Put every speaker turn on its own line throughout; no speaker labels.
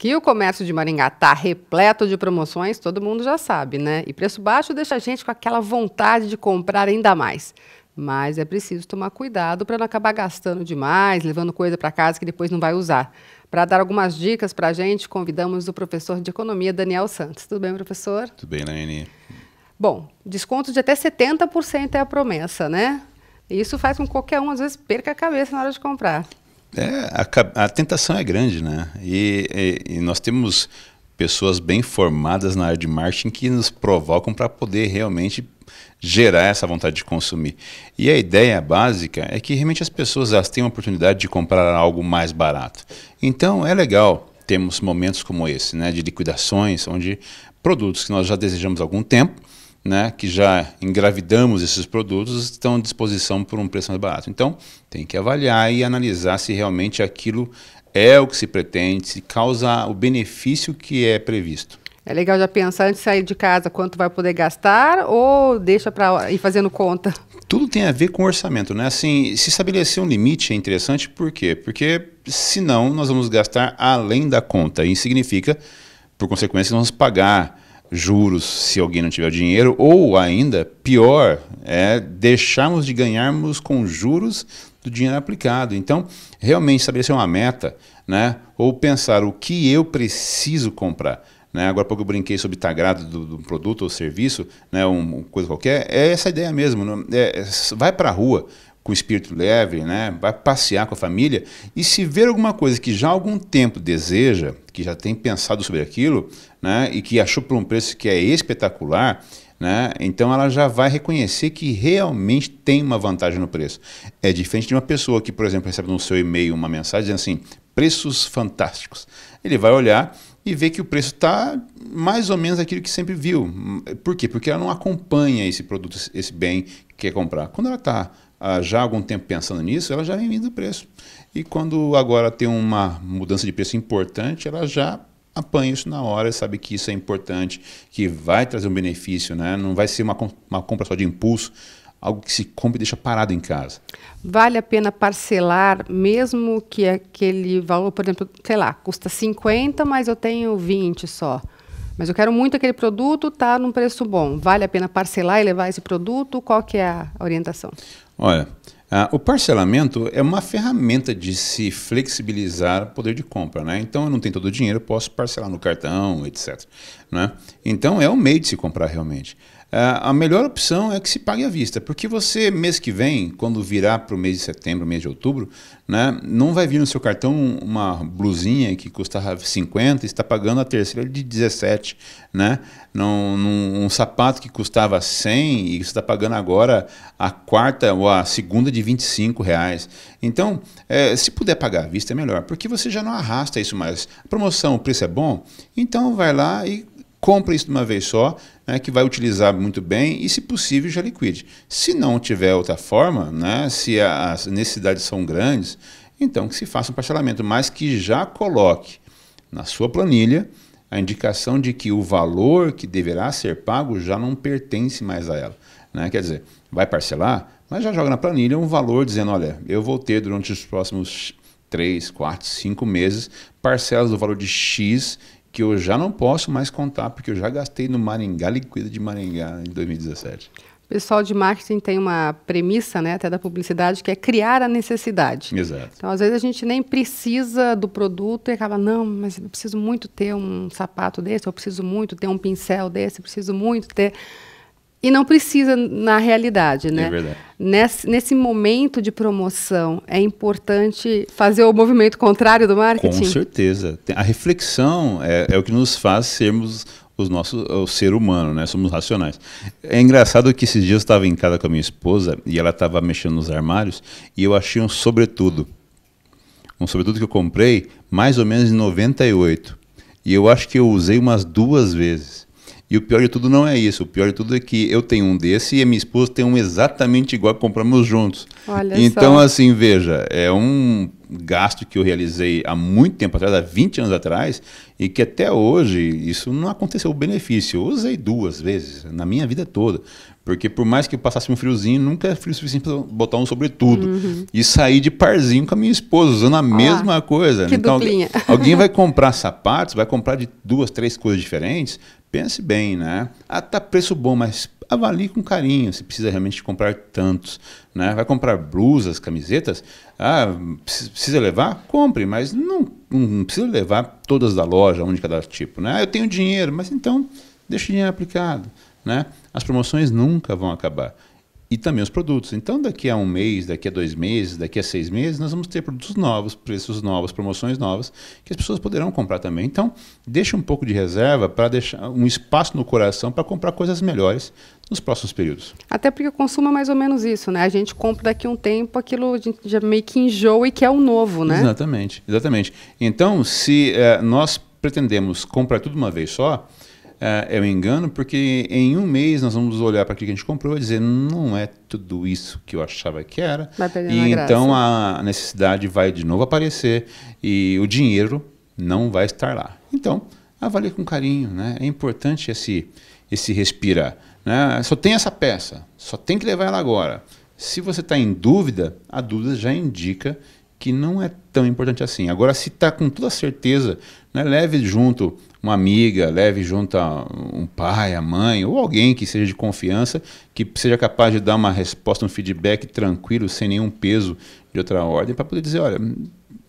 Que o comércio de Maringá está repleto de promoções, todo mundo já sabe, né? E preço baixo deixa a gente com aquela vontade de comprar ainda mais. Mas é preciso tomar cuidado para não acabar gastando demais, levando coisa para casa que depois não vai usar. Para dar algumas dicas para a gente, convidamos o professor de Economia, Daniel Santos. Tudo bem, professor?
Tudo bem, Naine.
Bom, desconto de até 70% é a promessa, né? Isso faz com que qualquer um, às vezes, perca a cabeça na hora de comprar
é, a, a, tentação é grande, né? E, e, e, nós temos pessoas bem formadas na área de marketing que nos provocam para poder realmente gerar essa vontade de consumir. E a ideia básica é que realmente as pessoas elas têm a oportunidade de comprar algo mais barato. Então é legal temos momentos como esse, né, de liquidações, onde produtos que nós já desejamos há algum tempo né, que já engravidamos esses produtos estão à disposição por um preço mais barato. Então, tem que avaliar e analisar se realmente aquilo é o que se pretende, se causa o benefício que é previsto.
É legal já pensar antes de sair de casa quanto vai poder gastar ou deixa para ir fazendo conta?
Tudo tem a ver com orçamento, né? Assim, se estabelecer um limite é interessante, por quê? Porque senão nós vamos gastar além da conta e significa, por consequência, nós vamos pagar juros se alguém não tiver dinheiro, ou ainda, pior, é deixarmos de ganharmos com juros do dinheiro aplicado. Então, realmente estabelecer uma meta, né? ou pensar o que eu preciso comprar. Né? Agora pouco eu brinquei sobre tagrado do, do produto ou serviço, né? Um, uma coisa qualquer, é essa ideia mesmo. Não, é, é vai para a rua com espírito leve, né? vai passear com a família e se ver alguma coisa que já há algum tempo deseja, que já tem pensado sobre aquilo, né, e que achou por um preço que é espetacular, né, então ela já vai reconhecer que realmente tem uma vantagem no preço. É diferente de uma pessoa que, por exemplo, recebe no seu e-mail uma mensagem dizendo assim, preços fantásticos. Ele vai olhar e ver que o preço está mais ou menos aquilo que sempre viu. Por quê? Porque ela não acompanha esse produto, esse bem que quer comprar. Quando ela está ah, já há algum tempo pensando nisso, ela já vem vindo o preço. E quando agora tem uma mudança de preço importante, ela já apanha isso na hora, sabe que isso é importante, que vai trazer um benefício, né? não vai ser uma, uma compra só de impulso, algo que se compra e deixa parado em casa.
Vale a pena parcelar, mesmo que aquele valor, por exemplo, sei lá, custa 50, mas eu tenho 20 só. Mas eu quero muito aquele produto, está num preço bom. Vale a pena parcelar e levar esse produto? Qual que é a orientação?
Olha, o parcelamento é uma ferramenta de se flexibilizar o poder de compra, né? Então eu não tenho todo o dinheiro, posso parcelar no cartão, etc. Né? Então é um meio de se comprar realmente. É, a melhor opção é que se pague à vista, porque você, mês que vem, quando virar para o mês de setembro, mês de outubro, né, não vai vir no seu cartão uma blusinha que custava 50 e está pagando a terceira de 17, né? Num, num, um sapato que custava 100 e você está pagando agora a quarta ou a segunda de 25 reais. Então, é, se puder pagar à vista é melhor, porque você já não arrasta isso mais. A promoção, o preço é bom, então vai lá e compra isso de uma vez só, né, que vai utilizar muito bem e, se possível, já liquide. Se não tiver outra forma, né, se as necessidades são grandes, então que se faça um parcelamento, mas que já coloque na sua planilha a indicação de que o valor que deverá ser pago já não pertence mais a ela. Né? Quer dizer, vai parcelar, mas já joga na planilha um valor dizendo: olha, eu vou ter durante os próximos 3, 4, 5 meses parcelas do valor de X que eu já não posso mais contar, porque eu já gastei no Maringá Liquida de Maringá em 2017.
O pessoal de marketing tem uma premissa, né, até da publicidade, que é criar a necessidade. Exato. Então, às vezes, a gente nem precisa do produto e acaba, não, mas eu preciso muito ter um sapato desse, eu preciso muito ter um pincel desse, eu preciso muito ter e não precisa na realidade, né? É verdade. Nesse, nesse momento de promoção, é importante fazer o movimento contrário do marketing? Com
certeza. A reflexão é, é o que nos faz sermos os nossos, o ser humano, né? Somos racionais. É engraçado que esses dias eu estava em casa com a minha esposa e ela estava mexendo nos armários e eu achei um sobretudo. Um sobretudo que eu comprei mais ou menos em 98. E eu acho que eu usei umas duas vezes. E o pior de tudo não é isso. O pior de tudo é que eu tenho um desse e a minha esposa tem um exatamente igual que compramos juntos. Olha então, só. assim, veja, é um gasto que eu realizei há muito tempo atrás, há 20 anos atrás, e que até hoje isso não aconteceu o benefício. Eu usei duas vezes na minha vida toda, porque por mais que eu passasse um friozinho, nunca é frio suficiente para botar um sobretudo. Uhum. E sair de parzinho com a minha esposa, usando a ah, mesma coisa. então, duplinha. alguém vai comprar sapatos, vai comprar de duas, três coisas diferentes, pense bem, né? Ah, tá preço bom, mas avalie com carinho se precisa realmente comprar tantos. Né? Vai comprar blusas, camisetas? Ah, precisa levar? Compre, mas não, não precisa levar todas da loja, um de cada tipo. Né? Ah, eu tenho dinheiro, mas então deixa o dinheiro aplicado. Né? As promoções nunca vão acabar e também os produtos. Então, daqui a um mês, daqui a dois meses, daqui a seis meses, nós vamos ter produtos novos, preços novos, promoções novas, que as pessoas poderão comprar também. Então, deixe um pouco de reserva para deixar um espaço no coração para comprar coisas melhores nos próximos períodos.
Até porque o consumo é mais ou menos isso, né? A gente compra daqui a um tempo aquilo a gente já meio que enjoa e quer o novo, né?
Exatamente, exatamente. Então, se eh, nós pretendemos comprar tudo uma vez só, é, é um engano, porque em um mês nós vamos olhar para aquilo que a gente comprou e dizer não é tudo isso que eu achava que era.
E a então
a necessidade vai de novo aparecer e o dinheiro não vai estar lá. Então, avalie com carinho, né? É importante esse, esse respirar. Né? Só tem essa peça, só tem que levar ela agora. Se você está em dúvida, a dúvida já indica que não é tão importante assim. Agora, se está com toda certeza, né, leve junto uma amiga, leve junto a um pai, a mãe, ou alguém que seja de confiança, que seja capaz de dar uma resposta, um feedback tranquilo, sem nenhum peso de outra ordem, para poder dizer, olha,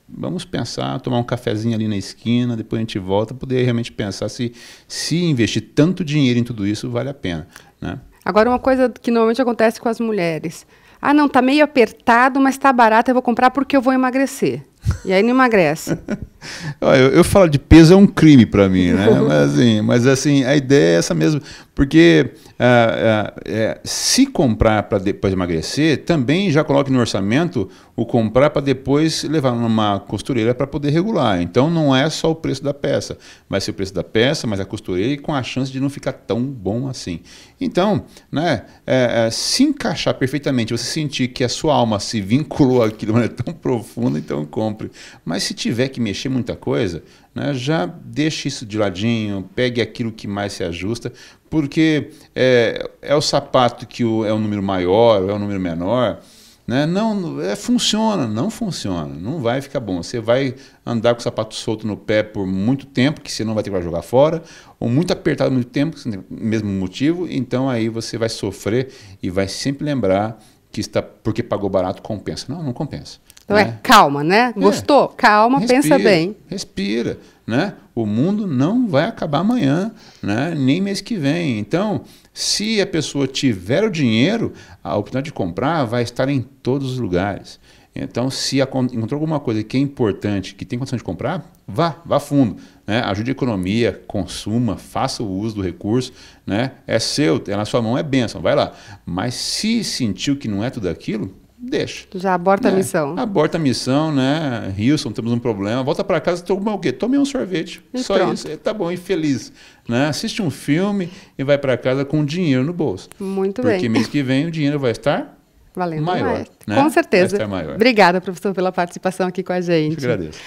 vamos pensar, tomar um cafezinho ali na esquina, depois a gente volta, poder realmente pensar se, se investir tanto dinheiro em tudo isso vale a pena. Né?
Agora, uma coisa que normalmente acontece com as mulheres. Ah, não, tá meio apertado, mas tá barato, eu vou comprar porque eu vou emagrecer. E aí não emagrece.
Eu, eu, falo de peso é um crime para mim, né? Mas assim, mas assim, a ideia é essa mesmo. Porque ah, ah, é, se comprar para depois emagrecer, também já coloque no orçamento o comprar para depois levar numa costureira para poder regular. Então não é só o preço da peça, vai ser o preço da peça, mas a costureira e com a chance de não ficar tão bom assim. Então, né, é, é, se encaixar perfeitamente, você sentir que a sua alma se vinculou àquilo de maneira é tão profunda, então compre. Mas se tiver que mexer muita coisa, né, já deixe isso de ladinho, pegue aquilo que mais se ajusta, porque é, é o sapato que o, é o número maior, é o número menor. Né? Não, é, funciona, não funciona, não vai ficar bom. Você vai andar com o sapato solto no pé por muito tempo, que você não vai ter que jogar fora, ou muito apertado muito tempo, mesmo motivo, então aí você vai sofrer e vai sempre lembrar que está porque pagou barato compensa. Não, não compensa.
Então é calma, né? É. Gostou? É. Calma, respira, pensa bem.
Respira, né? O mundo não vai acabar amanhã, né? Nem mês que vem. Então, se a pessoa tiver o dinheiro, a oportunidade de comprar vai estar em todos os lugares. Então, se encontrou alguma coisa que é importante, que tem condição de comprar, vá, vá fundo. Né? Ajude a economia, consuma, faça o uso do recurso. Né? É seu, é na sua mão, é bênção, vai lá. Mas se sentiu que não é tudo aquilo, deixa.
Já aborta né? a é, missão. Aborta
a missão, né? Wilson, temos um problema. Volta para casa, toma o quê? Tomei um sorvete. E Só pronto. isso. E é, tá bom, e feliz. Né? Assiste um filme e vai para casa com dinheiro no bolso. Muito Porque bem. Porque mês que vem o dinheiro vai estar
valendo maior. Né? Com certeza. Vai estar maior. Obrigada, professor, pela participação aqui com a gente. Eu
agradeço.